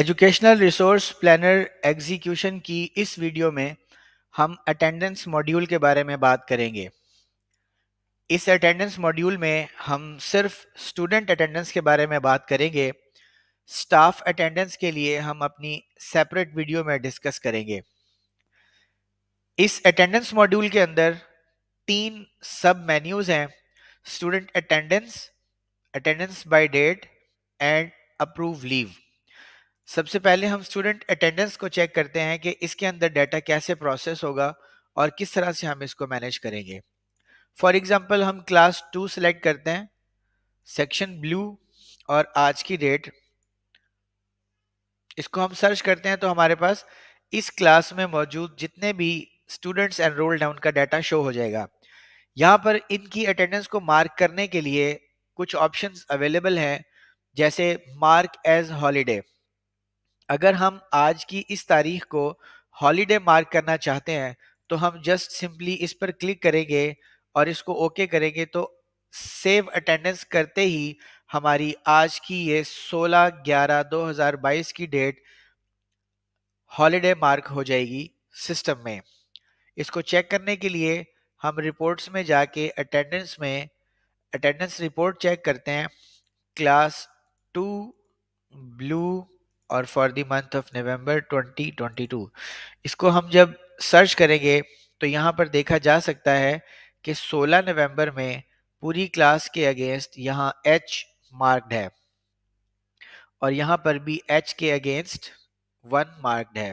educational resource planner execution की इस video में हम अटेंडेंस मॉड्यूल के बारे में बात करेंगे इस अटेंडेंस मॉड्यूल में हम सिर्फ स्टूडेंट अटेंडेंस के बारे में बात करेंगे स्टाफ अटेंडेंस के लिए हम अपनी सेपरेट वीडियो में डिस्कस करेंगे इस अटेंडेंस मॉड्यूल के अंदर तीन सब मेन्यूज हैं student attendance attendance by date and approve leave सबसे पहले हम स्टूडेंट अटेंडेंस को चेक करते हैं कि इसके अंदर डाटा कैसे प्रोसेस होगा और किस तरह से हम इसको मैनेज करेंगे फॉर एग्जांपल हम क्लास टू सेलेक्ट करते हैं सेक्शन ब्लू और आज की डेट इसको हम सर्च करते हैं तो हमारे पास इस क्लास में मौजूद जितने भी स्टूडेंट्स एनरोल्ड हैं उनका डाटा शो हो जाएगा यहाँ पर इनकी अटेंडेंस को मार्क करने के लिए कुछ ऑप्शंस अवेलेबल हैं जैसे मार्क एज हॉलीडे अगर हम आज की इस तारीख को हॉलीडे मार्क करना चाहते हैं तो हम जस्ट सिंपली इस पर क्लिक करेंगे और इसको ओके okay करेंगे तो सेव अटेंडेंस करते ही हमारी आज की ये 16 ग्यारह 2022 की डेट हॉलीडे मार्क हो जाएगी सिस्टम में इसको चेक करने के लिए हम रिपोर्ट्स में जाके अटेंडेंस में अटेंडेंस रिपोर्ट चेक करते हैं क्लास टू ब्लू और for the month of November 2022 इसको हम जब सर्च करेंगे तो यहाँ पर देखा जा सकता है कि 16 नवंबर में पूरी क्लास के अगेंस्ट यहाँ एच मार्क्ड है और यहाँ पर भी एच के अगेंस्ट वन मार्क्ड है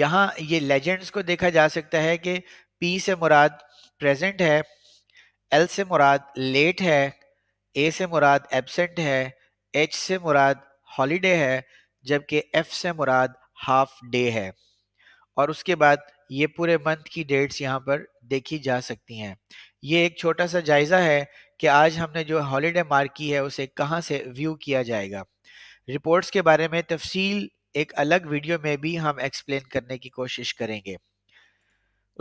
यहाँ ये लेजेंड्स को देखा जा सकता है कि पी से मुराद प्रेजेंट है एल से मुराद लेट है ए से मुराद एबसेंट है एच से मुराद हॉलीडे है जबकि एफ से मुराद हाफ डे है और उसके बाद ये पूरे मंथ की डेट्स यहाँ पर देखी जा सकती हैं ये एक छोटा सा जायज़ा है कि आज हमने जो हॉलीडे मार्क की है उसे कहाँ से व्यू किया जाएगा रिपोर्ट्स के बारे में तफसील एक अलग वीडियो में भी हम एक्सप्लेन करने की कोशिश करेंगे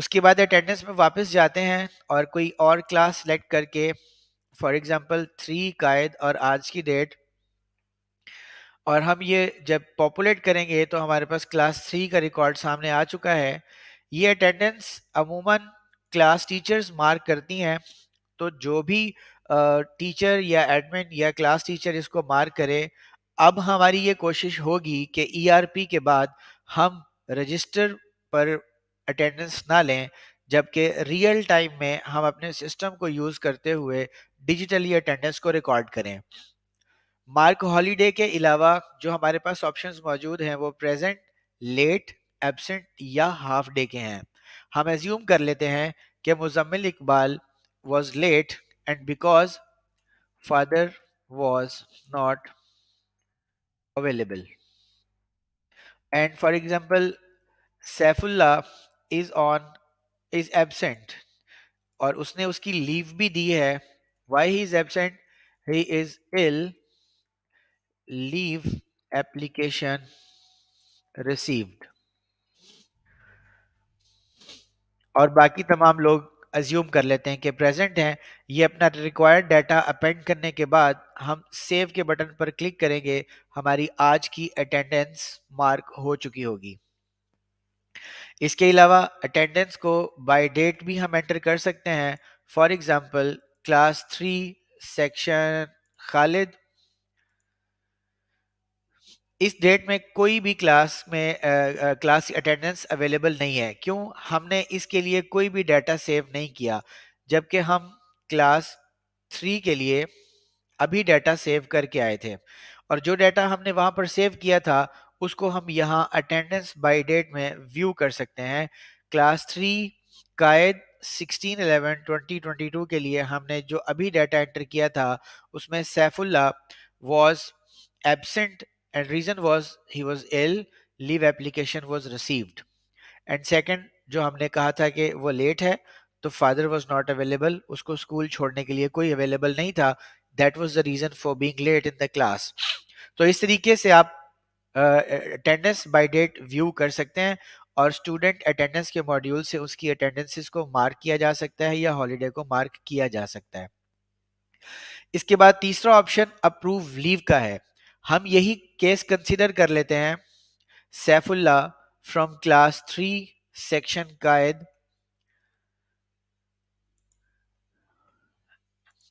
उसके बाद अटेंडेंस में वापस जाते हैं और कोई और क्लास सेलेक्ट करके फॉर एग्ज़ाम्पल थ्री कायद और आज की डेट और हम ये जब पॉपुलेट करेंगे तो हमारे पास क्लास थ्री का रिकॉर्ड सामने आ चुका है ये अटेंडेंस अमूमन क्लास टीचर्स मार्क करती हैं तो जो भी टीचर या एडमिन या क्लास टीचर इसको मार्क करे अब हमारी ये कोशिश होगी कि ईआरपी e के बाद हम रजिस्टर पर अटेंडेंस ना लें जबकि रियल टाइम में हम अपने सिस्टम को यूज़ करते हुए डिजिटली अटेंडेंस को रिकॉर्ड करें मार्क हॉलीडे के अलावा जो हमारे पास ऑप्शन मौजूद हैं वो प्रेजेंट लेट एबसेंट या हाफ डे के हैं हम एज्यूम कर लेते हैं कि Muzammil Iqbal was late and because father was not available and for example Saifullah is on is absent और उसने उसकी लीव भी दी है why he is absent he is ill leave application received और बाकी तमाम लोग अज्यूम कर लेते हैं कि प्रेजेंट हैं ये अपना रिक्वायर्ड डाटा अपेंड करने के बाद हम सेव के बटन पर क्लिक करेंगे हमारी आज की अटेंडेंस मार्क हो चुकी होगी इसके अलावा अटेंडेंस को बाय डेट भी हम एंटर कर सकते हैं for example class three section Khalid इस डेट में कोई भी क्लास में क्लास अटेंडेंस अवेलेबल नहीं है क्यों हमने इसके लिए कोई भी डाटा सेव नहीं किया जबकि हम क्लास थ्री के लिए अभी डाटा सेव करके आए थे और जो डाटा हमने वहाँ पर सेव किया था उसको हम यहाँ अटेंडेंस बाय डेट में व्यू कर सकते हैं क्लास थ्री कायद 16 11 2022 के लिए हमने जो अभी डाटा एंटर किया था उसमें Saifullah was absent and reason was he was ill leave application was received and second जो हमने कहा था कि वो लेट है तो फादर वॉज नॉट अवेलेबल उसको स्कूल छोड़ने के लिए कोई अवेलेबल नहीं था that was the reason for being late in the class तो इस तरीके से आप अटेंडेंस बाई डेट व्यू कर सकते हैं और स्टूडेंट अटेंडेंस के मॉड्यूल से उसकी अटेंडेंसेस को मार्क किया जा सकता है या हॉलीडे को मार्क किया जा सकता है इसके बाद तीसरा ऑप्शन अप्रूव लीव का है हम यही केस कंसिडर कर लेते हैं Saifullah from class three section Quaid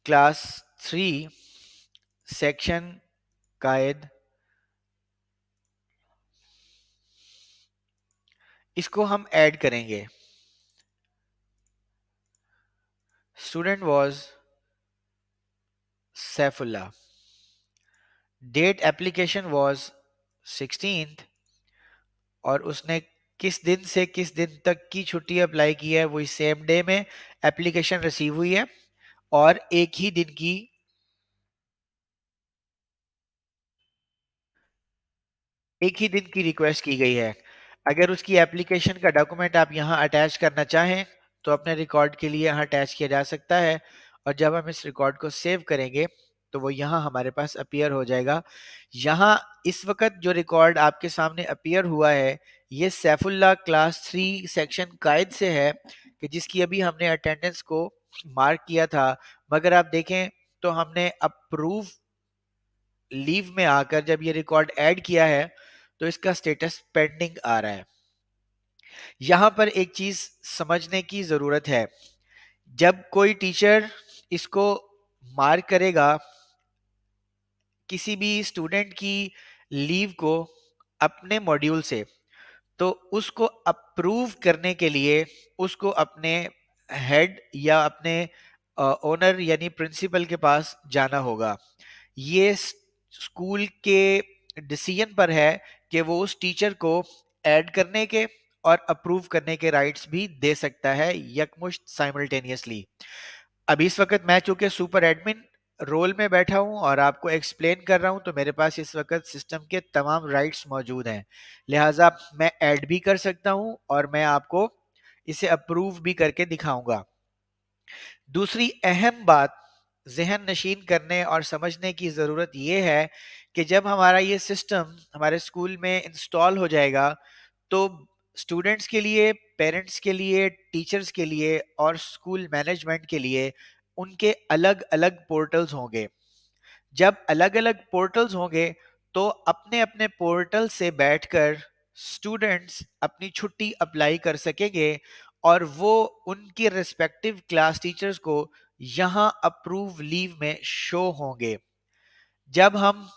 class three section Quaid इसको हम ऐड करेंगे student was Saifullah date application was sixteen और उसने किस दिन से किस दिन तक की छुट्टी अप्लाई की है वही सेम डे में एप्लीकेशन रिसीव हुई है और एक ही दिन की एक ही दिन की रिक्वेस्ट की गई है अगर उसकी एप्लीकेशन का डॉक्यूमेंट आप यहाँ अटैच करना चाहें तो अपने रिकॉर्ड के लिए यहाँ अटैच किया जा सकता है और जब हम इस रिकॉर्ड को सेव करेंगे तो वो यहाँ हमारे पास अपीयर हो जाएगा यहाँ इस वक्त जो रिकॉर्ड आपके सामने अपीयर हुआ है ये Saifullah class three section Quaid से है कि जिसकी अभी हमने अटेंडेंस को मार्क किया था मगर आप देखें तो हमने अप्रूव लीव में आकर जब ये रिकॉर्ड ऐड किया है तो इसका स्टेटस पेंडिंग आ रहा है यहाँ पर एक चीज़ समझने की ज़रूरत है जब कोई टीचर इसको मार्क करेगा किसी भी स्टूडेंट की लीव को अपने मॉड्यूल से तो उसको अप्रूव करने के लिए उसको अपने हेड या अपने ओनर यानी प्रिंसिपल के पास जाना होगा ये स्कूल के डिसीजन पर है कि वो उस टीचर को ऐड करने के और अप्रूव करने के राइट्स भी दे सकता है यकमुश्त साइमल्टेनियसली अब इस वक्त मैं चूंकि सुपर एडमिन रोल में बैठा हूँ और आपको एक्सप्लेन कर रहा हूँ तो मेरे पास इस वक्त सिस्टम के तमाम राइट्स मौजूद हैं लिहाजा मैं ऐड भी कर सकता हूँ और मैं आपको इसे अप्रूव भी करके दिखाऊंगा दूसरी अहम बात जहन नशीन करने और समझने की ज़रूरत ये है कि जब हमारा ये सिस्टम हमारे स्कूल में इंस्टॉल हो जाएगा तो स्टूडेंट्स के लिए पेरेंट्स के लिए टीचर्स के लिए और स्कूल मैनेजमेंट के लिए उनके अलग अलग पोर्टल्स होंगे जब अलग अलग पोर्टल्स होंगे तो अपने अपने पोर्टल से बैठकर स्टूडेंट्स अपनी छुट्टी अप्लाई कर सकेंगे और वो उनकी रिस्पेक्टिव क्लास टीचर्स को यहाँ अप्रूव लीव में शो होंगे जब हम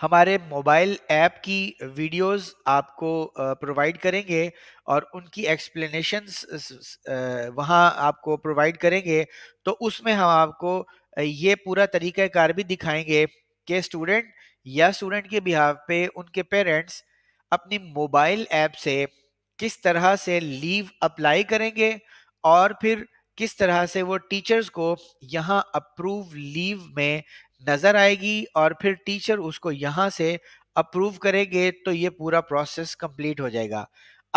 हमारे मोबाइल ऐप की वीडियोस आपको प्रोवाइड करेंगे और उनकी एक्सप्लेनेशंस वहाँ आपको प्रोवाइड करेंगे तो उसमें हम आपको ये पूरा तरीक़ाकार भी दिखाएंगे कि स्टूडेंट या स्टूडेंट के बिहाव पे उनके पेरेंट्स अपनी मोबाइल ऐप से किस तरह से लीव अप्लाई करेंगे और फिर किस तरह से वो टीचर्स को यहाँ अप्रूव लीव में नज़र आएगी और फिर टीचर उसको यहाँ से अप्रूव करेंगे तो ये पूरा प्रोसेस कंप्लीट हो जाएगा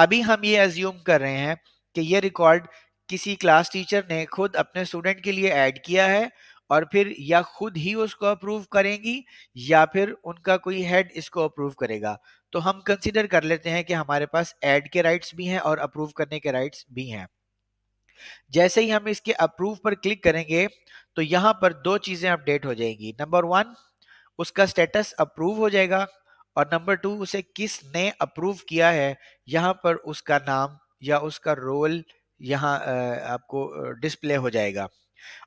अभी हम ये एज्यूम कर रहे हैं कि ये रिकॉर्ड किसी क्लास टीचर ने खुद अपने स्टूडेंट के लिए ऐड किया है और फिर या खुद ही उसको अप्रूव करेंगी या फिर उनका कोई हेड इसको अप्रूव करेगा तो हम कंसिडर कर लेते हैं कि हमारे पास ऐड के राइट्स भी हैं और अप्रूव करने के राइट्स भी हैं जैसे ही हम इसके अप्रूव पर क्लिक करेंगे तो यहाँ पर दो चीज़ें अपडेट हो जाएंगी नंबर वन उसका स्टेटस अप्रूव हो जाएगा और नंबर टू उसे किसने अप्रूव किया है यहाँ पर उसका नाम या उसका रोल यहाँ आपको डिस्प्ले हो जाएगा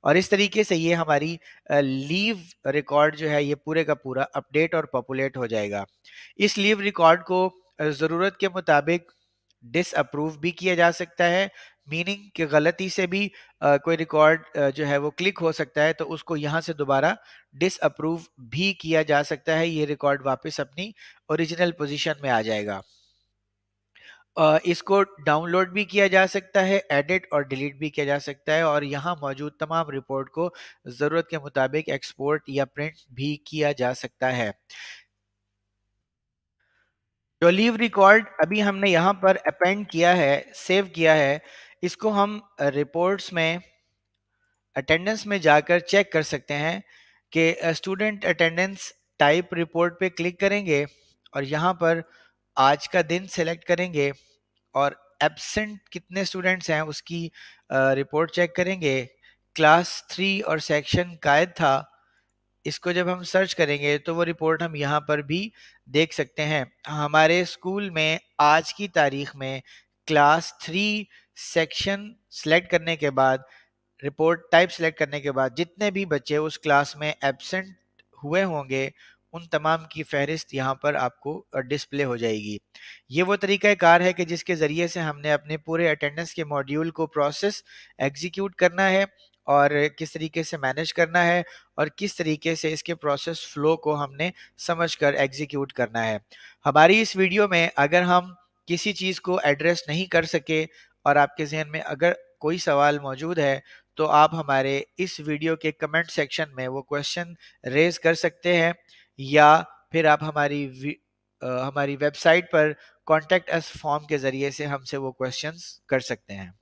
और इस तरीके से ये हमारी लीव रिकॉर्ड जो है ये पूरे का पूरा अपडेट और पॉपुलेट हो जाएगा इस लीव रिकॉर्ड को ज़रूरत के मुताबिक डिसअप्रूव भी किया जा सकता है मीनिंग कि गलती से भी आ, कोई रिकॉर्ड जो है वो क्लिक हो सकता है तो उसको यहाँ से दोबारा डिसअप्रूव भी किया जा सकता है ये रिकॉर्ड वापस अपनी ओरिजिनल पोजीशन में आ जाएगा आ, इसको डाउनलोड भी किया जा सकता है एडिट और डिलीट भी किया जा सकता है और यहाँ मौजूद तमाम रिपोर्ट को ज़रूरत के मुताबिक एक्सपोर्ट या प्रिंट भी किया जा सकता है जो लीव रिकॉर्ड अभी हमने यहाँ पर अपेंड किया है सेव किया है इसको हम रिपोर्ट्स में अटेंडेंस में जाकर चेक कर सकते हैं कि स्टूडेंट अटेंडेंस टाइप रिपोर्ट पे क्लिक करेंगे और यहाँ पर आज का दिन सेलेक्ट करेंगे और एबसेंट कितने स्टूडेंट्स हैं उसकी रिपोर्ट चेक करेंगे क्लास थ्री और सेक्शन कायद था इसको जब हम सर्च करेंगे तो वो रिपोर्ट हम यहाँ पर भी देख सकते हैं हमारे स्कूल में आज की तारीख में क्लास थ्री सेक्शन सेलेक्ट करने के बाद रिपोर्ट टाइप सेलेक्ट करने के बाद जितने भी बच्चे उस क्लास में एबसेंट हुए होंगे उन तमाम की फहरिस्त यहाँ पर आपको डिस्प्ले हो जाएगी ये वो तरीका कार है कि जिसके ज़रिए से हमने अपने पूरे अटेंडेंस के मॉड्यूल को प्रोसेस एग्जीक्यूट करना है और किस तरीके से मैनेज करना है और किस तरीके से इसके प्रोसेस फ्लो को हमने समझ कर एग्जीक्यूट करना है हमारी इस वीडियो में अगर हम किसी चीज़ को एड्रेस नहीं कर सके और आपके जहन में अगर कोई सवाल मौजूद है तो आप हमारे इस वीडियो के कमेंट सेक्शन में वो क्वेश्चन रेज कर सकते हैं या फिर आप हमारी आ, हमारी वेबसाइट पर कॉन्टेक्ट अस फॉर्म के ज़रिए से हमसे वो क्वेश्चंस कर सकते हैं